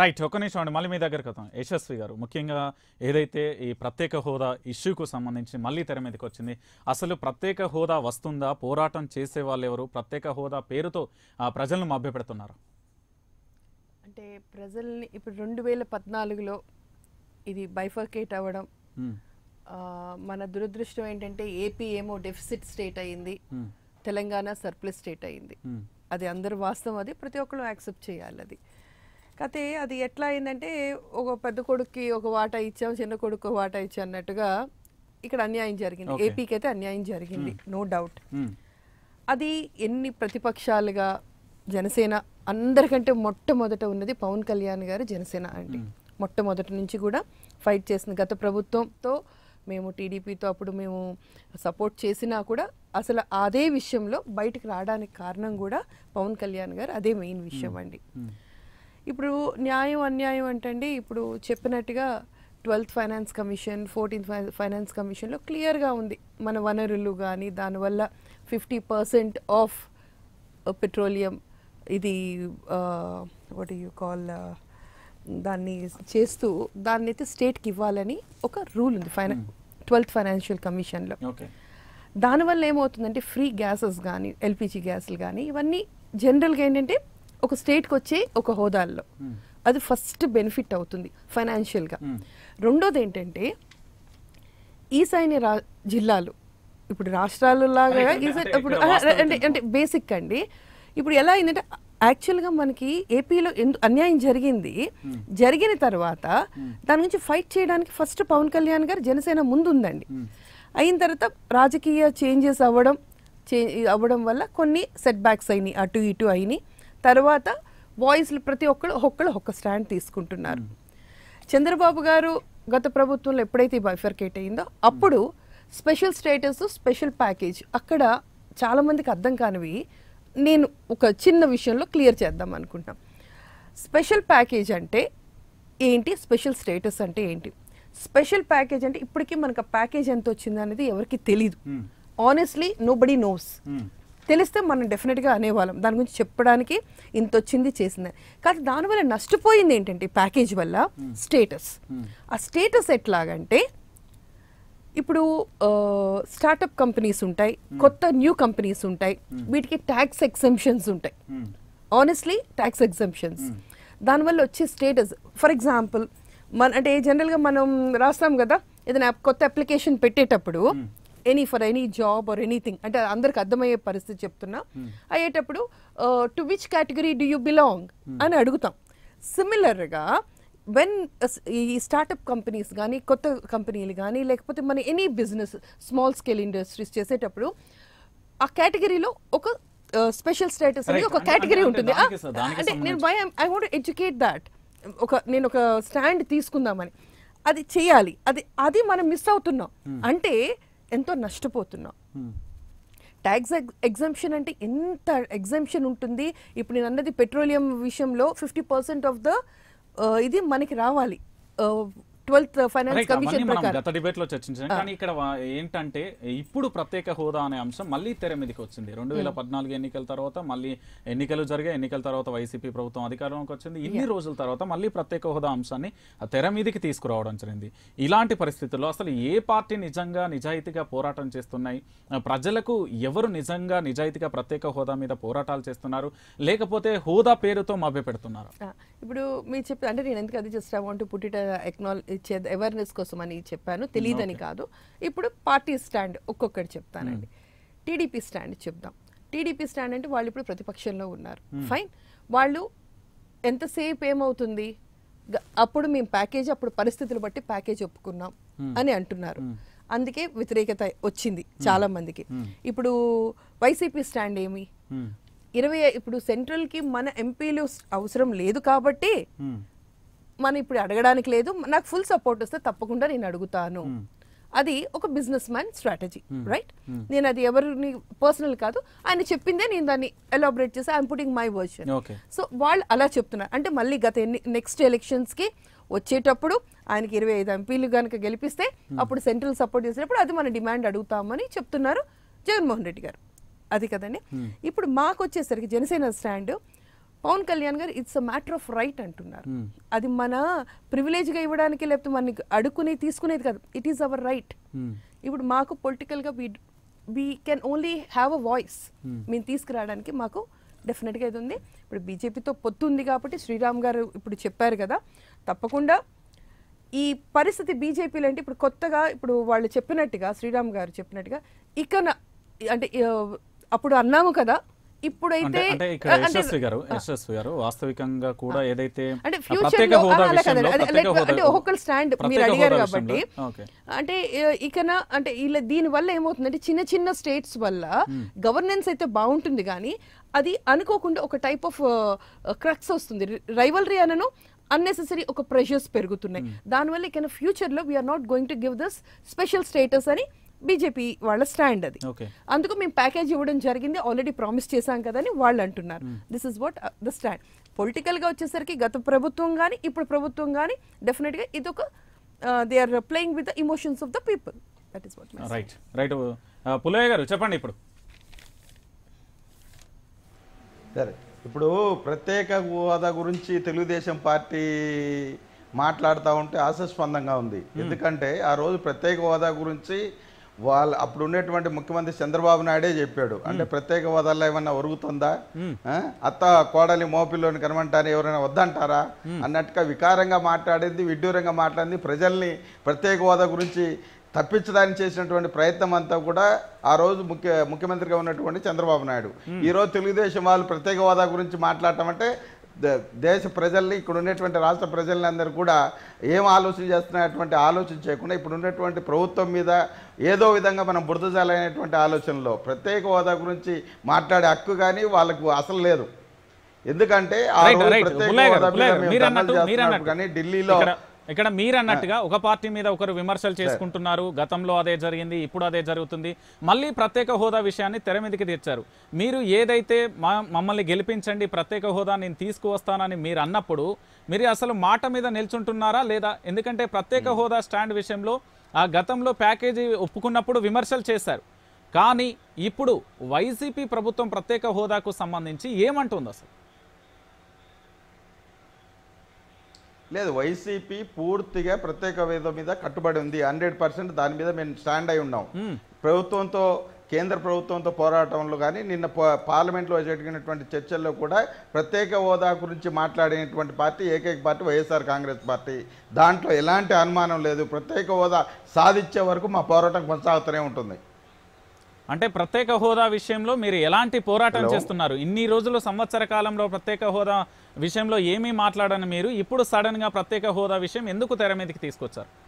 Right ఒక నిమిషం అండి మళ్ళీ మీ దగ్గరకు వద్దాం యశస్వి గారు ముఖ్యంగా ఏదైతే ఈ ప్రత్యేక హోదా ఇష్యూకు సంబంధించి మళ్ళీ తెర మీదకి వచ్చింది అసలు ప్రత్యేక హోదా వస్తుందా పోరాటం చేసే వాళ్ళు ఎవరు ప్రత్యేక హోదా పేరుతో ప్రజలను మభ్యపెడుతున్నారు అంటే ప్రజల్ని ఇప్పుడు రెండు వేల పద్నాలుగులో ఇది బైఫర్కేట్ అవ్వడం మన దురదృష్టం ఏంటంటే ఏపీ ఏమో డెఫిసిట్ స్టేట్ అయింది తెలంగాణ సర్ప్లస్ స్టేట్ అయింది అది అందరు వాస్తవం అది ప్రతి ఒక్కరు యాక్సెప్ట్ చేయాలి అది కాకపోతే అది ఎట్లా అయిందంటే ఒక పెద్ద కొడుక్కి ఒక వాటా ఇచ్చాం చిన్న కొడుకు వాటా ఇచ్చాం అన్నట్టుగా ఇక్కడ అన్యాయం జరిగింది ఏపీకి అయితే అన్యాయం జరిగింది నో hmm. Doubt hmm. అది ఎన్ని ప్రతిపక్షాలుగా జనసేన అందరికంటే మొట్టమొదట ఉన్నది పవన్ కళ్యాణ్ గారు జనసేన అండి hmm. మొట్టమొదటి నుంచి కూడా ఫైట్ చేసిన గత ప్రభుత్వంతో మేము టీడీపీతో అప్పుడు మేము సపోర్ట్ చేసినా కూడా అసలు అదే విషయంలో బయటకు రావడానికి కారణం కూడా పవన్ కళ్యాణ్ గారు అదే మెయిన్ విషయం అండి ఇప్పుడు న్యాయం అన్యాయం అంటండి ఇప్పుడు చెప్పినట్టుగా twelfth finance commission fourteenth finance కమిషన్లో క్లియర్గా ఉంది మన వనరులు కానీ దానివల్ల ఫిఫ్టీ పర్సెంట్ ఆఫ్ పెట్రోలియం ఇది వాట్ యూ కాల్ దాన్ని చేస్తూ దాన్ని అయితే స్టేట్కి ఇవ్వాలని ఒక రూల్ ఉంది ఫైనా hmm. ట్వెల్త్ ఫైనాన్షియల్ కమిషన్లో దానివల్ల ఏమవుతుందంటే ఫ్రీ గ్యాసెస్ కానీ ఎల్పిజి గ్యాసులు కానీ ఇవన్నీ జనరల్గా ఏంటంటే ఒక స్టేట్కి వచ్చే ఒక హోదాల్లో అది ఫస్ట్ బెనిఫిట్ అవుతుంది ఫైనాన్షియల్గా రెండోది ఏంటంటే ఈశాన్య రా జిల్లాలు ఇప్పుడు రాష్ట్రాలలాగా ఇప్పుడు అంటే అంటే బేసిక్ అండి ఇప్పుడు ఎలా అయిందంటే యాక్చువల్గా మనకి ఏపీలో ఎందు అన్యాయం జరిగింది జరిగిన తర్వాత దాని గురించి ఫైట్ చేయడానికి ఫస్ట్ పవన్ కళ్యాణ్ గారు జనసేన ముందుందండి అయిన తర్వాత రాజకీయ చేంజెస్ అవ్వడం చే అవ్వడం వల్ల కొన్ని సెట్ బ్యాక్స్ అయినాయి అటు ఇటు అయినాయి తర్వాత వాయిస్లు ప్రతి ఒక్కరు ఒక్కళ్ళు ఒక్క స్టాండ్ తీసుకుంటున్నారు చంద్రబాబు గారు గత ప్రభుత్వంలో ఎప్పుడైతే బైఫర్కేట్ అయిందో అప్పుడు స్పెషల్ స్టేటస్ స్పెషల్ ప్యాకేజ్ అక్కడ చాలామందికి అర్థం కానివి నేను ఒక చిన్న విషయంలో క్లియర్ చేద్దాం అనుకుంటున్నాం స్పెషల్ ప్యాకేజ్ అంటే ఏంటి స్పెషల్ స్టేటస్ అంటే ఏంటి స్పెషల్ ప్యాకేజ్ అంటే ఇప్పటికీ మనకు ఆ ప్యాకేజ్ ఎంత వచ్చిందనేది ఎవరికి తెలీదు ఆనెస్ట్లీ నో బడీ నోస్ తెలిస్తే మనం డెఫినెట్గా అనేవాళ్ళం దాని గురించి చెప్పడానికి ఇంత వచ్చింది చేసిందని కానీ దానివల్ల నష్టపోయింది ఏంటంటే ప్యాకేజ్ వల్ల hmm. Status hmm. ఆ స్టేటస్ ఎట్లాగంటే ఇప్పుడు స్టార్టప్ కంపెనీస్ ఉంటాయి hmm. కొత్త న్యూ కంపెనీస్ ఉంటాయి వీటికి ట్యాక్స్ ఎగ్జంప్షన్స్ ఉంటాయి ఆనెస్ట్లీ ట్యాక్స్ ఎగ్జంప్షన్స్ దానివల్ల వచ్చే స్టేటస్ ఫర్ ఎగ్జాంపుల్ మన అంటే జనరల్గా మనం రాస్తాం కదా ఏదైనా కొత్త అప్లికేషన్ పెట్టేటప్పుడు any for any job or anything అంటే అందరికి అర్థమయ్యే పరిస్థితి చెప్తున్నా hmm. అయ్యేటప్పుడు to which category do you belong అని అడుగుతాం సిమిలర్గా వెన్ uh, ఈ స్టార్టప్ కంపెనీస్ కానీ కొత్త కంపెనీలు కానీ లేకపోతే మన any business small scale industries చేసేటప్పుడు ఆ కేటగిరీలో ఒక స్పెషల్ స్టేటస్ అనేది ఒక కేటగిరీ ఉంటుంది అంటే నేను why I want educate that ఒక నేను ఒక స్టాండ్ తీసుకుందామని అది చేయాలి అది అది మనం మిస్ అవుతున్నాం hmm. అంటే ఎంతో నష్టపోతున్నాం ట్యాక్స్ ఎగ్జంప్షన్ అంటే ఎంత ఎగ్జంప్షన్ ఉంటుంది ఇప్పుడు నేను అన్నది పెట్రోలియం విషయంలో ఫిఫ్టీ పర్సెంట్ ఆఫ్ ద ఇది మనకి రావాలి uh, ట్వెల్త్ ఫైనాన్స్ కమిషన్ ప్రకారం గత డిబేట్ లో చర్చించాం కానీ ఇక్కడ ఏంటంటే ఇప్పుడు ప్రత్యేక హోదా అనే అంశం మళ్ళీ తెర మీదకి వచ్చింది రెండు వేల పద్నాలుగు ఎన్నికల తర్వాత మళ్ళీ ఎన్నికలు జరిగే ఎన్నికల తర్వాత వైసీపీ ప్రభుత్వం అధికారంలోకి వచ్చింది ఇన్ని రోజుల తర్వాత మళ్ళీ ప్రత్యేక హోదా అంశాన్ని తెర మీదకి తీసుకురావడం జరిగింది ఇలాంటి పరిస్థితుల్లో అసలు ఏ పార్టీ నిజంగా నిజాయితీగా పోరాటం చేస్తున్నాయి ప్రజలకు ఎవరు నిజంగా నిజాయితీగా ప్రత్యేక హోదా మీద పోరాటాలు చేస్తున్నారు లేకపోతే హోదా పేరుతో మభ్య పెడుతున్నారు ఇప్పుడు మీరు చెప్పి అంటే నేను ఎందుకు అది జస్ట్ అంటే పుట్టిట ఇచ్చే అవేర్నెస్ కోసం అని చెప్పాను తెలియదని కాదు ఇప్పుడు పార్టీ స్టాండ్ ఒక్కొక్కటి చెప్తానండి టీడీపీ స్టాండ్ చెప్దాం టీడీపీ స్టాండ్ అంటే వాళ్ళు ఇప్పుడు ప్రతిపక్షంలో ఉన్నారు ఫైన్ వాళ్ళు ఎంతసేపు ఏమవుతుంది అప్పుడు మేము ప్యాకేజ్ అప్పుడు పరిస్థితులు బట్టి ప్యాకేజ్ ఒప్పుకున్నాం అని అంటున్నారు అందుకే వ్యతిరేకత వచ్చింది చాలా మందికి ఇప్పుడు వైసీపీ స్టాండ్ ఏమి ఇరవై ఇప్పుడు సెంట్రల్ కి మన ఎంపీలు అవసరం లేదు కాబట్టి మనం ఇప్పుడు అడగడానికి లేదు నాకు ఫుల్ సపోర్ట్ వస్తే తప్పకుండా నేను అడుగుతాను hmm. అది ఒక బిజినెస్ మ్యాన్ స్ట్రాటజీ రైట్ నేను అది ఎవరిని పర్సనల్ కాదు ఆయన చెప్పిందే నేను దాన్ని ఎలాబరేట్ చేసి I'm putting my version so వాళ్ళు అలా చెప్తున్నారు అంటే మళ్ళీ గత ఎన్ని నెక్స్ట్ కి వచ్చేటప్పుడు ఆయనకి ఇరవై ఐదు ఎంపీలు కనుక గెలిపిస్తే hmm. అప్పుడు సెంట్రల్ సపోర్ట్ చేసినప్పుడు అది మన డిమాండ్ అడుగుతామని చెప్తున్నారు జగన్మోహన్ రెడ్డి గారు అది కదండి hmm. ఇప్పుడు మాకు వచ్చేసరికి Janasena stand Pawan Kalyan garu it's a matter of right అంటున్నారు అది మన ప్రివిలేజ్గా ఇవ్వడానికి లేకపోతే మనకి అడుక్కునే తీసుకునేది కాదు ఇట్ ఈస్ అవర్ రైట్ ఇప్పుడు మాకు పొలిటికల్గా we we can only have a voice మేము తీసుకురావడానికి మాకు డెఫినెట్గా ఇది ఉంది ఇప్పుడు బీజేపీతో పొత్తు ఉంది కాబట్టి శ్రీరామ్ గారు ఇప్పుడు చెప్పారు కదా తప్పకుండా ఈ పరిస్థితి బీజేపీలో అంటే ఇప్పుడు కొత్తగా ఇప్పుడు వాళ్ళు చెప్పినట్టుగా శ్రీరామ్ గారు చెప్పినట్టుగా ఇక అంటే అప్పుడు అన్నాము కదా ఇప్పుడైతే గారు వాస్తవికంగా కూడా ఏదైతే అంటే ఫ్యూచర్ అంటే ఒక్కొక్కరు స్టాండ్ మీరు అడిగారు కాబట్టి అంటే ఇకన అంటే ఇలా దీని వల్ల ఏమవుతుందంటే చిన్న చిన్న స్టేట్స్ వల్ల గవర్నెన్స్ అయితే బాగుంటుంది కానీ అది అనుకోకుండా ఒక టైప్ ఆఫ్ క్రక్స్ వస్తుంది రైవల్రీ అనను అన్నెసెసరీ ఒక ప్రెషర్స్ పెరుగుతున్నాయి దానివల్ల ఇకన ఫ్యూచర్లో we're not going to give this special status అని బీజేపీ వాళ్ళ స్టాండ్ అది అందుకు మేము ప్యాకేజ్ ఇవ్వడం జరిగింది ఆల్రెడీ ప్రామిస్ చేశాం అని వాళ్ళు అంటున్నారు this is what the stand పొలిటికల్గా వచ్చేసరికి గత ప్రభుత్వం కానీ ఇప్పుడు ప్రభుత్వం కానీ డెఫినెట్గా ఒక they are playing with the emotions of the people that is what right right Pulayya garu చెప్పండి ఇప్పుడు సరే ఇప్పుడు ప్రత్యేక హోదా గురించి తెలుగుదేశం పార్టీ మాట్లాడుతూ ఉంటే ఆశాస్పందంగా ఉంది hmm. ఎందుకంటే ఆ రోజు ప్రత్యేక హోదా గురించి వాళ్ళు అప్పుడు ఉన్నటువంటి ముఖ్యమంత్రి చంద్రబాబు నాయుడే చెప్పాడు అంటే ప్రత్యేక హోదాలో ఏమన్నా ఒరుగుతుందా అత్త కోడలి మోపిల్లోని కనమంటారా ఎవరైనా వద్దంటారా అన్నట్టుగా వికారంగా మాట్లాడేది విడ్డూరంగా మాట్లాడింది ప్రజల్ని ప్రత్యేక హోదా గురించి తప్పించడానికి చేసినటువంటి ప్రయత్నం అంతా కూడా ఆ రోజు ముఖ్య ముఖ్యమంత్రిగా ఉన్నటువంటి చంద్రబాబు నాయుడు ఈరోజు తెలుగుదేశం వాళ్ళు ప్రత్యేక హోదా గురించి మాట్లాడటం అంటే దేశ ప్రజల్ని ఇక్కడ ఉండేటువంటి రాష్ట్ర ప్రజల్ని అందరూ కూడా ఏం ఆలోచన చేస్తున్నటువంటి ఆలోచన చేయకుండా ఇప్పుడు ఉన్నటువంటి ప్రభుత్వం మీద ఏదో విధంగా మనం బురదజాలనేటువంటి ఆలోచనలో ప్రత్యేక హోదా గురించి మాట్లాడే హక్కు కానీ వాళ్ళకు అసలు లేదు ఎందుకంటే ఢిల్లీలో ఇక్కడ మీరు అన్నట్టుగా ఒక పార్టీ మీద ఒకరు విమర్శలు చేసుకుంటున్నారు గతంలో అదే జరిగింది ఇప్పుడు అదే జరుగుతుంది మళ్ళీ ప్రత్యేక హోదా విషయాన్ని తెర మీదకి తెచ్చారు మీరు ఏదైతే మమ్మల్ని గెలిపించండి ప్రత్యేక హోదా నేను తీసుకువస్తానని మీరు అన్నప్పుడు మీరు అసలు మాట మీద నిల్చుంటున్నారా లేదా ఎందుకంటే ప్రత్యేక హోదా స్టాండ్ విషయంలో ఆ గతంలో ప్యాకేజీ ఒప్పుకున్నప్పుడు విమర్శలు చేశారు కానీ ఇప్పుడు వైసీపీ ప్రభుత్వం ప్రత్యేక హోదాకు సంబంధించి ఏమంటుంది అసలు లేదు వైసీపీ పూర్తిగా ప్రత్యేక వేదం మీద కట్టుబడి ఉంది హండ్రెడ్ పర్సెంట్ దాని మీద మేము స్టాండ్ అయి ఉన్నాం ప్రభుత్వంతో కేంద్ర ప్రభుత్వంతో పోరాటంలో కానీ నిన్న పార్లమెంట్లో జరిగినటువంటి చర్చల్లో కూడా ప్రత్యేక హోదా గురించి మాట్లాడినటువంటి పార్టీ ఏకైక పార్టీ వైఎస్ఆర్ కాంగ్రెస్ పార్టీ దాంట్లో ఎలాంటి అనుమానం లేదు ప్రత్యేక హోదా సాధించే వరకు మా పోరాటం కొనసాగుతూనే ఉంటుంది అంటే ప్రత్యేక హోదా విషయంలో మీరు ఎలాంటి పోరాటం చేస్తున్నారు ఇన్ని రోజులు సంవత్సర కాలంలో ప్రత్యేక హోదా విషయంలో ఏమీ మాట్లాడని మీరు ఇప్పుడు సడన్ గా ప్రత్యేక హోదా విషయం ఎందుకు తెర మీదకి తీసుకొచ్చారు